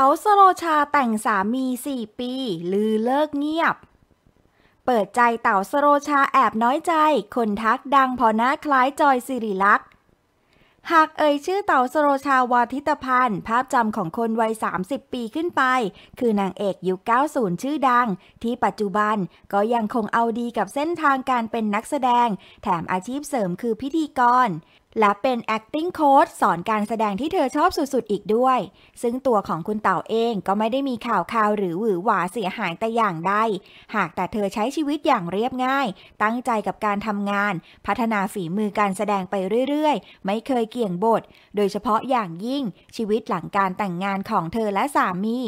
ต๋าสโรชาแต่งสามี 4 ปีลือเลิกเงียบ เปิดใจเต๋าสโรชาแอบน้อยใจ คนทักดังพอหน้าคล้ายจอยสิริลักษ์หากเอ่ยชื่อเต๋าสโรชาวาทิตพันธ์ภาพจำของคนวัย 30 ปีขึ้นไป คือนางเอกยุค90 ชื่อดัง ที่ปัจจุบันก็ยังคงเอาดีกับเส้นทางการเป็นนักแสดงแถมอาชีพเสริมคือพิธีกรและเป็น acting coach สอนการแสดงที่เธอชอบสุด ๆ อีกด้วย ซึ่งตัวของคุณเต่าเองก็ไม่ได้มีข่าวคราวหรือหวือหวาเสียหายแต่อย่างใด หากแต่เธอใช้ชีวิตอย่างเรียบง่าย ตั้งใจกับการทำงาน พัฒนาฝีมือการแสดงไปเรื่อย ๆ ไม่เคยเกี่ยงบท โดยเฉพาะอย่างยิ่ง ชีวิตหลังการแต่งงานของเธอและสามี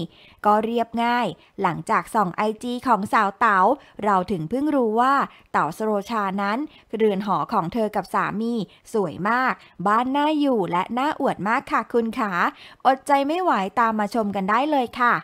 ก็เรียบง่าย หลังจากส่องไอจีของสาวเตา๋า เราถึงเพิ่งรู้ว่า เต๋าสโรชานั้น เรือนหอของเธอกับสามี สวยมาก บ้านน่าอยู่และน่าอวดมากค่ะคุณขา อดใจไม่ไหวตามมาชมกันได้เลยค่ะ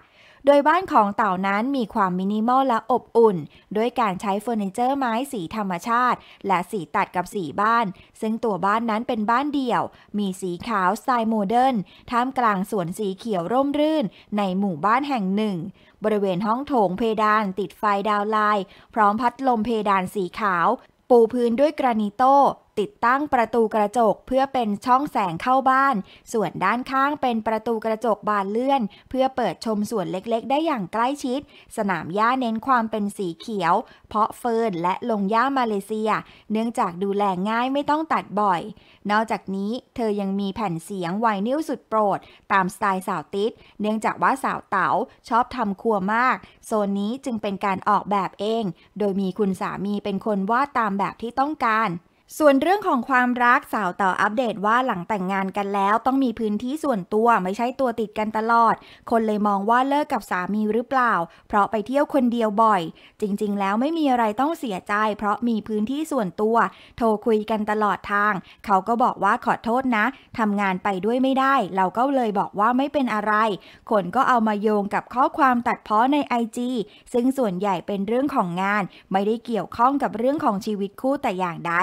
โดยบ้านของเต่านั้นมีความมินิมอลและอบอุ่นด้วยการใช้เฟอร์นิเจอร์ไม้สีธรรมชาติ และสีตัดกับสีบ้าน ซึ่งตัวบ้านนั้นเป็นบ้านเดี่ยว มีสีขาวสไตล์โมเดิร์นท่ามกลางสวนสีเขียวร่มรื่นในหมู่บ้านแห่งหนึ่ง บริเวณห้องโถงเพดานติดไฟดาวไลน์พร้อมพัดลมเพดานสีขาว ปูพื้นด้วยกรานิโตติดตั้งประตูกระจกเพื่อเป็นช่องแสงเข้าบ้าน ส่วนด้านข้างเป็นประตูกระจกบานเลื่อน เพื่อเปิดชมส่วนเล็กๆได้อย่างใกล้ชิด สนามหญ้าเน้นความเป็นสีเขียว เพาะเฟิร์นและลงหญ้ามาเลเซีย เนื่องจากดูแลง่ายไม่ต้องตัดบ่อย นอกจากนี้เธอยังมีแผ่นเสียงไวนิลสุดโปรด ตามสไตล์สาวติดเนื่องจากว่าสาวเต๋าชอบทำครัวมาก โซนนี้จึงเป็นการออกแบบเอง โดยมีคุณสามีเป็นคนวาดตามแบบที่ต้องการส่วนเรื่องของความรักสาวเต่าอัปเดตว่าหลังแต่งงานกันแล้ว ต้องมีพื้นที่ส่วนตัว ไม่ใช่ตัวติดกันตลอด คนเลยมองว่าเลิกกับสามีหรือเปล่า เพราะไปเที่ยวคนเดียวบ่อย จริง ๆ แล้วไม่มีอะไรต้องเสียใจ เพราะมีพื้นที่ส่วนตัว โทรคุยกันตลอดทางเขาก็บอกว่าขอโทษนะทำงานไปด้วยไม่ได้ เราก็เลยบอกว่าไม่เป็นอะไรคนก็เอามาโยงกับข้อความตัดเพาะในไอจีซึ่งส่วนใหญ่เป็นเรื่องของงาน ไม่ได้เกี่ยวข้องกับเรื่องของชีวิตคู่แต่อย่างใด